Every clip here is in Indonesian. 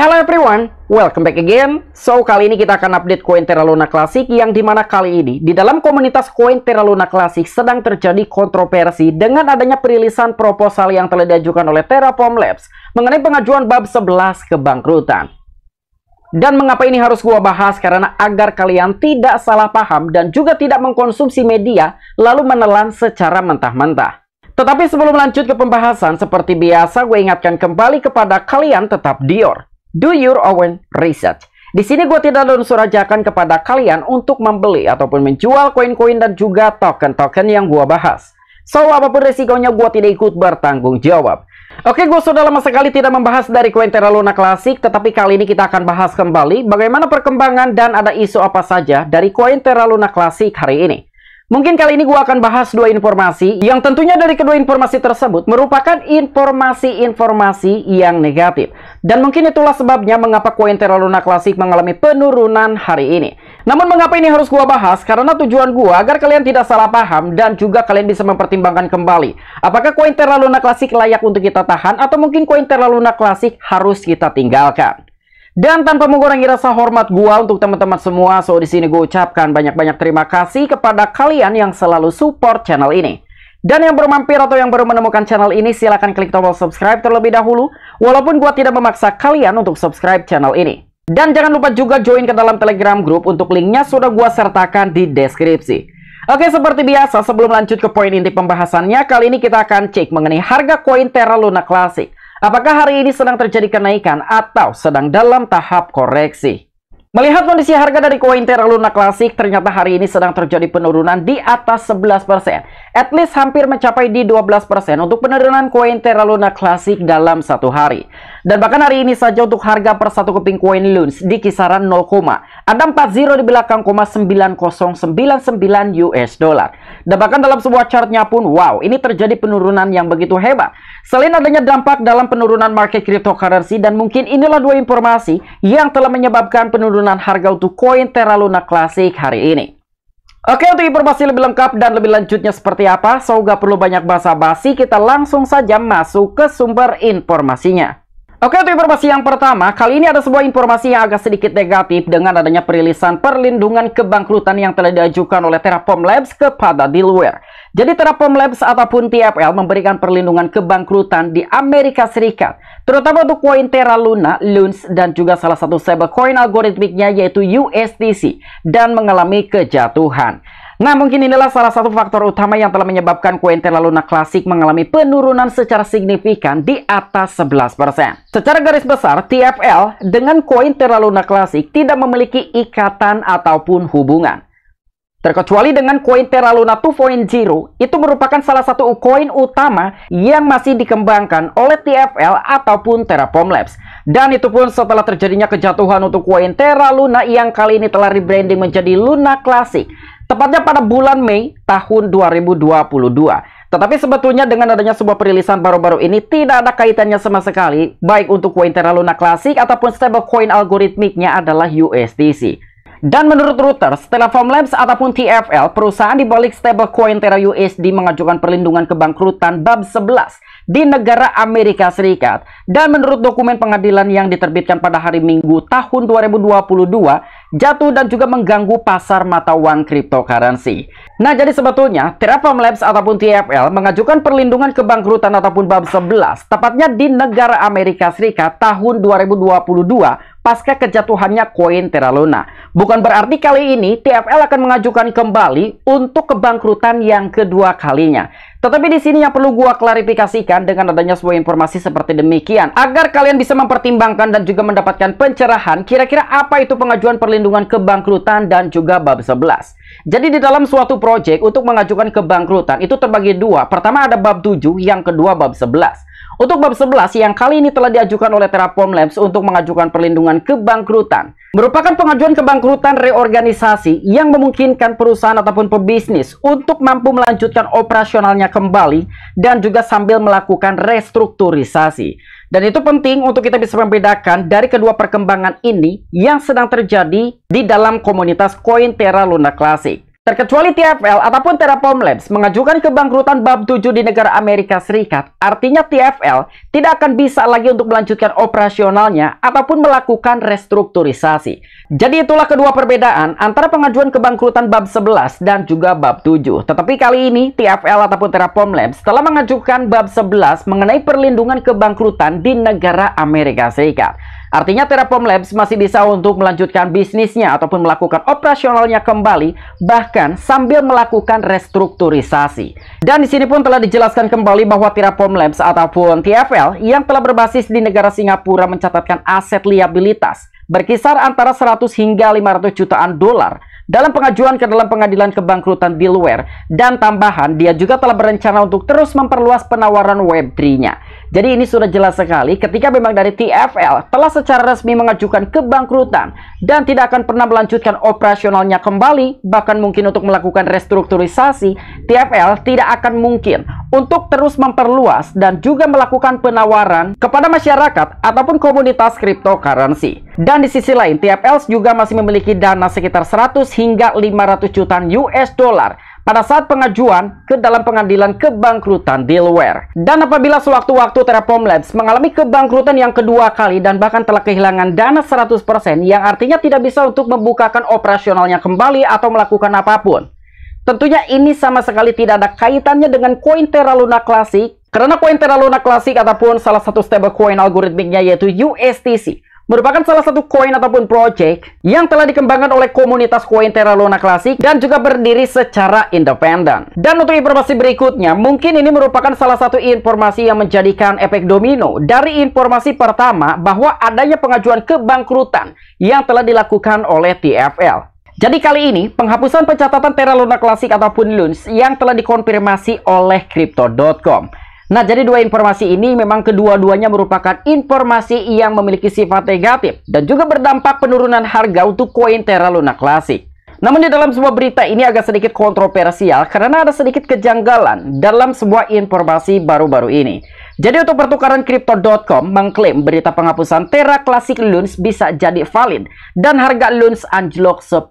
Hello everyone, welcome back again. So, kali ini kita akan update koin Terra Luna Classic yang dimana kali ini di dalam komunitas koin Terra Luna Classic sedang terjadi kontroversi dengan adanya perilisan proposal yang telah diajukan oleh Terraform Labs mengenai pengajuan bab 11 kebangkrutan. Dan mengapa ini harus gua bahas? Karena agar kalian tidak salah paham dan juga tidak mengkonsumsi media lalu menelan secara mentah-mentah. Tetapi sebelum lanjut ke pembahasan, seperti biasa gue ingatkan kembali kepada kalian tetap Dior Do your own research. Di sini gue tidak ajakan kepada kalian untuk membeli ataupun menjual koin-koin dan juga token-token yang gue bahas. So, apapun resikonya gue tidak ikut bertanggung jawab. Oke, gue sudah lama sekali tidak membahas dari koin Terra Luna klasik, tetapi kali ini kita akan bahas kembali bagaimana perkembangan dan ada isu apa saja dari koin Terra Luna klasik hari ini. Mungkin kali ini gue akan bahas dua informasi yang tentunya dari kedua informasi tersebut merupakan informasi-informasi yang negatif. Dan mungkin itulah sebabnya mengapa koin Terra Luna Klasik mengalami penurunan hari ini. Namun mengapa ini harus gue bahas? Karena tujuan gue agar kalian tidak salah paham dan juga kalian bisa mempertimbangkan kembali. Apakah koin Terra Luna Klasik layak untuk kita tahan atau mungkin koin Terra Luna Klasik harus kita tinggalkan? Dan tanpa mengurangi rasa hormat gua untuk teman-teman semua, so di sini gua ucapkan banyak-banyak terima kasih kepada kalian yang selalu support channel ini. Dan yang baru atau yang baru menemukan channel ini, silahkan klik tombol subscribe terlebih dahulu, walaupun gua tidak memaksa kalian untuk subscribe channel ini. Dan jangan lupa juga join ke dalam telegram grup untuk linknya sudah gua sertakan di deskripsi. Oke seperti biasa sebelum lanjut ke poin inti pembahasannya kali ini kita akan cek mengenai harga koin Terra Luna Classic Apakah hari ini sedang terjadi kenaikan atau sedang dalam tahap koreksi? Melihat kondisi harga dari koin Terra Luna klasik, ternyata hari ini sedang terjadi penurunan di atas 11%. At least hampir mencapai di 12% untuk penurunan koin Terra Luna klasik dalam satu hari. Dan bahkan hari ini saja untuk harga per satu keping koin Luns di kisaran 0, ada 40 di belakang 9,099 US dollar. Dan bahkan dalam sebuah chartnya pun, wow, ini terjadi penurunan yang begitu hebat. Selain adanya dampak dalam penurunan market cryptocurrency dan mungkin inilah dua informasi yang telah menyebabkan penurunan harga untuk koin Terra Luna Classic hari ini. Oke untuk informasi lebih lengkap dan lebih lanjutnya seperti apa, so gak perlu banyak basa-basi, kita langsung saja masuk ke sumber informasinya. Oke untuk informasi yang pertama, kali ini ada sebuah informasi yang agak sedikit negatif dengan adanya perilisan perlindungan kebangkrutan yang telah diajukan oleh Terraform Labs kepada Delaware. Jadi Terraform Labs ataupun TFL memberikan perlindungan kebangkrutan di Amerika Serikat, terutama untuk koin Terra Luna, Luns, dan juga salah satu stablecoin algoritmiknya yaitu USDC dan mengalami kejatuhan. Nah mungkin inilah salah satu faktor utama yang telah menyebabkan Quintana Luna Classic mengalami penurunan secara signifikan di atas 11%. Secara garis besar, TFL dengan Quintana Luna Classic tidak memiliki ikatan ataupun hubungan. Terkecuali dengan koin Terra Luna 2.0, itu merupakan salah satu koin utama yang masih dikembangkan oleh TFL ataupun Terraform Labs. Dan itu pun setelah terjadinya kejatuhan untuk koin Terra Luna yang kali ini telah rebranding menjadi Luna Classic. Tepatnya pada bulan Mei tahun 2022. Tetapi sebetulnya dengan adanya sebuah perilisan baru-baru ini tidak ada kaitannya sama sekali baik untuk koin Terra Luna klasik ataupun stablecoin algoritmiknya adalah USDC. Dan menurut Reuters, Terraform Labs ataupun TFL, perusahaan di balik stablecoin Terra USD mengajukan perlindungan kebangkrutan bab 11 di negara Amerika Serikat. Dan menurut dokumen pengadilan yang diterbitkan pada hari Minggu tahun 2022, jatuh dan juga mengganggu pasar mata uang cryptocurrency. Nah, jadi sebetulnya Terraform Labs ataupun TFL mengajukan perlindungan kebangkrutan ataupun bab 11, tepatnya di negara Amerika Serikat tahun 2022 pasca kejatuhannya koin Terra Luna. Bukan berarti kali ini TFL akan mengajukan kembali untuk kebangkrutan yang kedua kalinya. Tetapi di sini yang perlu gua klarifikasikan dengan adanya sebuah informasi seperti demikian agar kalian bisa mempertimbangkan dan juga mendapatkan pencerahan kira-kira apa itu pengajuan perlindungan kebangkrutan dan juga bab 11. Jadi di dalam suatu proyek untuk mengajukan kebangkrutan itu terbagi dua. Pertama ada bab 7, yang kedua bab 11. Untuk bab 11 yang kali ini telah diajukan oleh Terraform Labs untuk mengajukan perlindungan kebangkrutan merupakan pengajuan kebangkrutan reorganisasi yang memungkinkan perusahaan ataupun pebisnis untuk mampu melanjutkan operasionalnya kembali dan juga sambil melakukan restrukturisasi. Dan itu penting untuk kita bisa membedakan dari kedua perkembangan ini yang sedang terjadi di dalam komunitas koin Terra Luna Classic. Terkecuali TFL ataupun Terraform Labs mengajukan kebangkrutan bab 7 di negara Amerika Serikat, artinya TFL tidak akan bisa lagi untuk melanjutkan operasionalnya ataupun melakukan restrukturisasi. Jadi itulah kedua perbedaan antara pengajuan kebangkrutan bab 11 dan juga bab 7. Tetapi kali ini TFL ataupun Terraform Labs telah mengajukan bab 11 mengenai perlindungan kebangkrutan di negara Amerika Serikat. Artinya Terraform Labs masih bisa untuk melanjutkan bisnisnya ataupun melakukan operasionalnya kembali bahkan sambil melakukan restrukturisasi. Dan di sini pun telah dijelaskan kembali bahwa Terraform Labs ataupun TFL yang telah berbasis di negara Singapura mencatatkan aset liabilitas berkisar antara 100 hingga 500 jutaan dolar dalam pengajuan ke dalam pengadilan kebangkrutan Delaware dan tambahan dia juga telah berencana untuk terus memperluas penawaran Web3-nya. Jadi ini sudah jelas sekali ketika memang dari TFL telah secara resmi mengajukan kebangkrutan dan tidak akan pernah melanjutkan operasionalnya kembali, bahkan mungkin untuk melakukan restrukturisasi, TFL tidak akan mungkin untuk terus memperluas dan juga melakukan penawaran kepada masyarakat ataupun komunitas cryptocurrency. Dan di sisi lain, TFL juga masih memiliki dana sekitar 100 hingga 500 jutaan US dollar pada saat pengajuan ke dalam pengadilan kebangkrutan Delaware. Dan apabila sewaktu-waktu Terraform Labs mengalami kebangkrutan yang kedua kali dan bahkan telah kehilangan dana 100% yang artinya tidak bisa untuk membukakan operasionalnya kembali atau melakukan apapun. Tentunya ini sama sekali tidak ada kaitannya dengan koin Terra Luna Classic karena koin Terra Luna Classic ataupun salah satu stablecoin algoritmiknya yaitu USTC merupakan salah satu koin ataupun project yang telah dikembangkan oleh komunitas koin Terra Luna Classic dan juga berdiri secara independen. Dan untuk informasi berikutnya, mungkin ini merupakan salah satu informasi yang menjadikan efek domino dari informasi pertama bahwa adanya pengajuan kebangkrutan yang telah dilakukan oleh TFL. Jadi kali ini, penghapusan pencatatan Terra Luna Classic ataupun LUNS yang telah dikonfirmasi oleh Crypto.com Nah, jadi dua informasi ini memang kedua-duanya merupakan informasi yang memiliki sifat negatif dan juga berdampak penurunan harga untuk koin Terra Luna Classic. Namun di dalam sebuah berita ini agak sedikit kontroversial karena ada sedikit kejanggalan dalam sebuah informasi baru-baru ini. Jadi untuk pertukaran crypto.com mengklaim berita penghapusan Terra Classic Loons bisa jadi valid dan harga Loons anjlok 10%.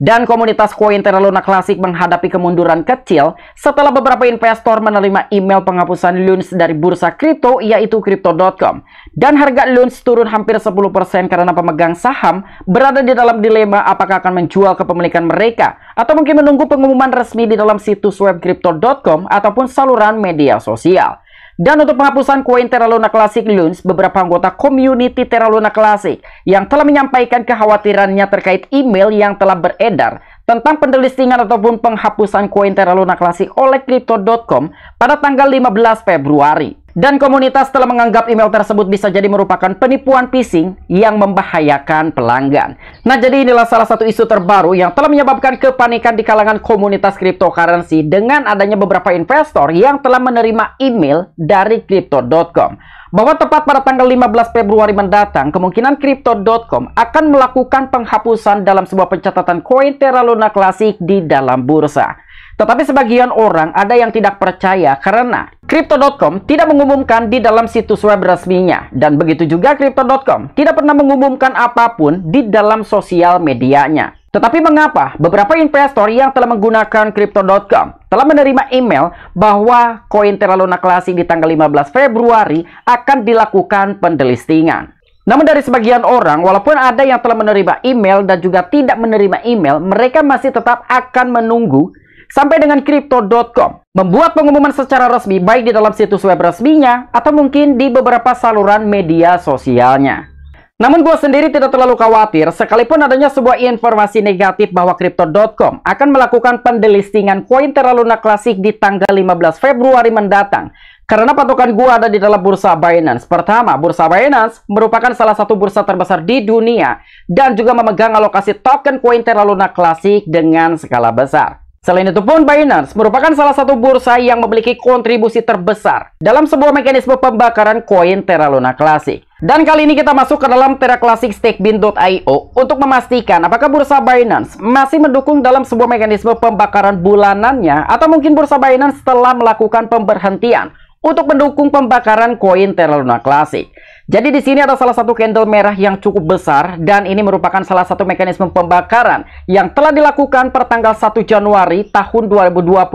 Dan komunitas koin Terra Luna Classic menghadapi kemunduran kecil setelah beberapa investor menerima email penghapusan Loons dari bursa kripto yaitu crypto.com dan harga Loons turun hampir 10% karena pemegang saham berada di dalam dilema apakah akan menjual kepemilikan mereka atau mungkin menunggu pengumuman resmi di dalam situs web crypto.com ataupun saluran media sosial. Dan untuk penghapusan koin Terra Luna Classic Loons, beberapa anggota community Terra Luna Classic yang telah menyampaikan kekhawatirannya terkait email yang telah beredar tentang pendelistingan ataupun penghapusan koin Terra Luna Classic oleh Crypto.com pada tanggal 15 Februari. Dan komunitas telah menganggap email tersebut bisa jadi merupakan penipuan phishing yang membahayakan pelanggan. Nah, jadi inilah salah satu isu terbaru yang telah menyebabkan kepanikan di kalangan komunitas cryptocurrency dengan adanya beberapa investor yang telah menerima email dari crypto.com. Bahwa tepat pada tanggal 15 Februari mendatang, kemungkinan crypto.com akan melakukan penghapusan dalam sebuah pencatatan koin Terra Luna Classic di dalam bursa. Tetapi sebagian orang ada yang tidak percaya karena Crypto.com tidak mengumumkan di dalam situs web resminya dan begitu juga Crypto.com tidak pernah mengumumkan apapun di dalam sosial medianya. Tetapi mengapa beberapa investor yang telah menggunakan Crypto.com telah menerima email bahwa koin terlalu nakalasi Classic di tanggal 15 Februari akan dilakukan pendelistingan. Namun dari sebagian orang, walaupun ada yang telah menerima email dan juga tidak menerima email, mereka masih tetap akan menunggu sampai dengan crypto.com membuat pengumuman secara resmi baik di dalam situs web resminya atau mungkin di beberapa saluran media sosialnya. Namun gue sendiri tidak terlalu khawatir sekalipun adanya sebuah informasi negatif bahwa Crypto.com akan melakukan pendelistingan koin Terraluna naklasik di tanggal 15 Februari mendatang karena patokan gua ada di dalam bursa Binance. Pertama, bursa Binance merupakan salah satu bursa terbesar di dunia dan juga memegang alokasi token koin Terraluna naklasik dengan skala besar. Selain itu pun Binance merupakan salah satu bursa yang memiliki kontribusi terbesar dalam sebuah mekanisme pembakaran koin Terra Luna Classic. Dan kali ini kita masuk ke dalam Terra Classic Stakebin.io untuk memastikan apakah bursa Binance masih mendukung dalam sebuah mekanisme pembakaran bulanannya atau mungkin bursa Binance telah melakukan pemberhentian untuk mendukung pembakaran koin Terra Luna Classic. Jadi di sini ada salah satu candle merah yang cukup besar dan ini merupakan salah satu mekanisme pembakaran yang telah dilakukan per tanggal 1 Januari tahun 2024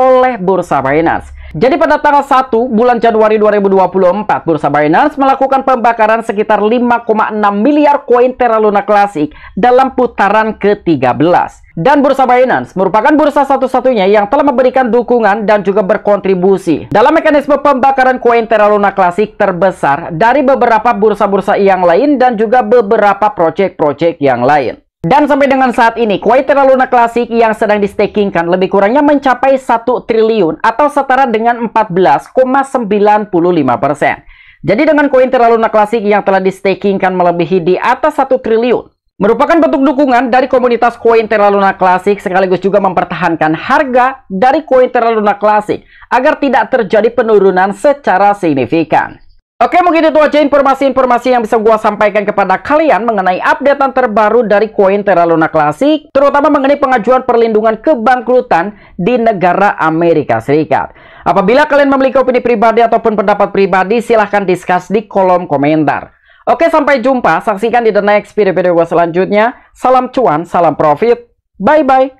oleh Bursa Binance. Jadi pada tanggal 1 bulan Januari 2024, Bursa Binance melakukan pembakaran sekitar 5,6 miliar koin Terra Luna Classic dalam putaran ke-13. Dan Bursa Binance merupakan bursa satu-satunya yang telah memberikan dukungan dan juga berkontribusi dalam mekanisme pembakaran koin Terra Luna Classic terbesar dari beberapa bursa-bursa yang lain dan juga beberapa proyek-proyek yang lain. Dan sampai dengan saat ini, Quaterra Luna Classic yang sedang distakingkan lebih kurangnya mencapai 1 triliun atau setara dengan 14,95%. Jadi dengan koin Terra Luna Classic yang telah di distakingkan melebihi di atas 1 triliun, merupakan bentuk dukungan dari komunitas koin Terra Luna Classic sekaligus juga mempertahankan harga dari koin Terra Luna Classic agar tidak terjadi penurunan secara signifikan. Oke mungkin itu aja informasi-informasi yang bisa gue sampaikan kepada kalian mengenai updatean terbaru dari koin Terra Luna Classic terutama mengenai pengajuan perlindungan kebangkrutan di negara Amerika Serikat. Apabila kalian memiliki opini pribadi ataupun pendapat pribadi silahkan diskus di kolom komentar. Oke sampai jumpa, saksikan di the next video-video gue selanjutnya. Salam cuan, salam profit, bye-bye.